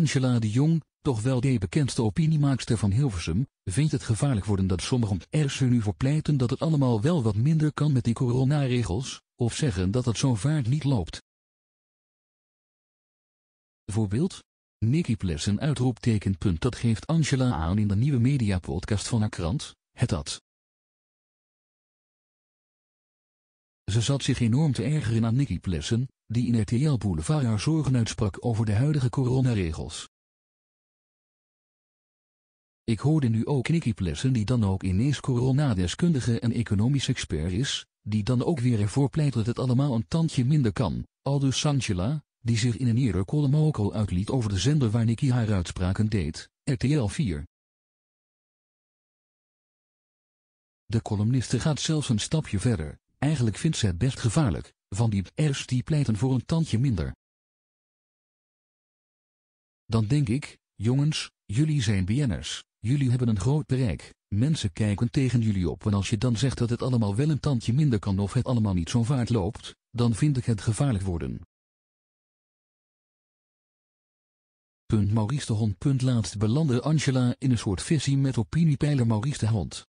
Angela de Jong, toch wel de bekendste opiniemaakster van Hilversum, vindt het gevaarlijk worden dat sommigen er ze nu voor pleiten dat het allemaal wel wat minder kan met die coronaregels, of zeggen dat het zo vaart niet loopt. Voorbeeld? Nicky Plessen een uitroepteken. Dat geeft Angela aan in de nieuwe mediapodcast van haar krant, het had. Ze zat zich enorm te ergeren aan Nicky Plessen, die in RTL Boulevard haar zorgen uitsprak over de huidige coronaregels. Ik hoorde nu ook Nicky Plessen die dan ook ineens coronadeskundige en economisch expert is, die dan ook weer ervoor pleit dat het allemaal een tandje minder kan, aldus Sanchela, die zich in een eerder column ook al uitliet over de zender waar Nicky haar uitspraken deed, RTL 4. De columniste gaat zelfs een stapje verder. Eigenlijk vindt ze het best gevaarlijk, van die pers die pleiten voor een tandje minder. Dan denk ik, jongens, jullie zijn BN'ers, jullie hebben een groot bereik, mensen kijken tegen jullie op en als je dan zegt dat het allemaal wel een tandje minder kan of het allemaal niet zo vaart loopt, dan vind ik het gevaarlijk worden. Punt Maurice de Hond. Punt laatst belandde Angela in een soort visie met opiniepeiler Maurice de Hond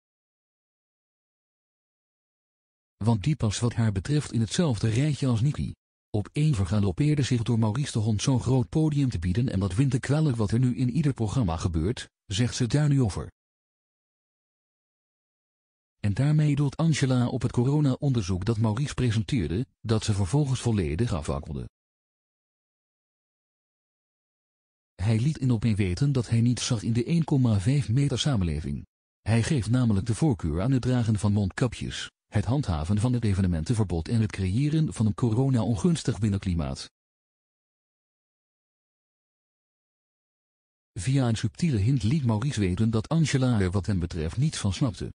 want die past wat haar betreft in hetzelfde rijtje als Nikki. Op één vergalopeerde zich door Maurice de Hond zo'n groot podium te bieden en dat wint de kwellijk wat er nu in ieder programma gebeurt, zegt ze daar nu over. En daarmee doelt Angela op het corona-onderzoek dat Maurice presenteerde, dat ze vervolgens volledig afwakkelde. Hij liet in op een weten dat hij niet zag in de 1,5 meter samenleving. Hij geeft namelijk de voorkeur aan het dragen van mondkapjes het handhaven van het evenementenverbod en het creëren van een corona-ongunstig binnenklimaat. Via een subtiele hint liet Maurice weten dat Angela er wat hem betreft niets van snapte.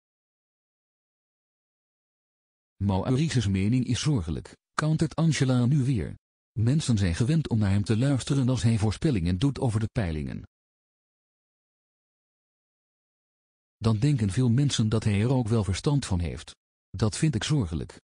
Maurice's mening is zorgelijk, countert Angela nu weer. Mensen zijn gewend om naar hem te luisteren als hij voorspellingen doet over de peilingen. Dan denken veel mensen dat hij er ook wel verstand van heeft. Dat vind ik zorgelijk.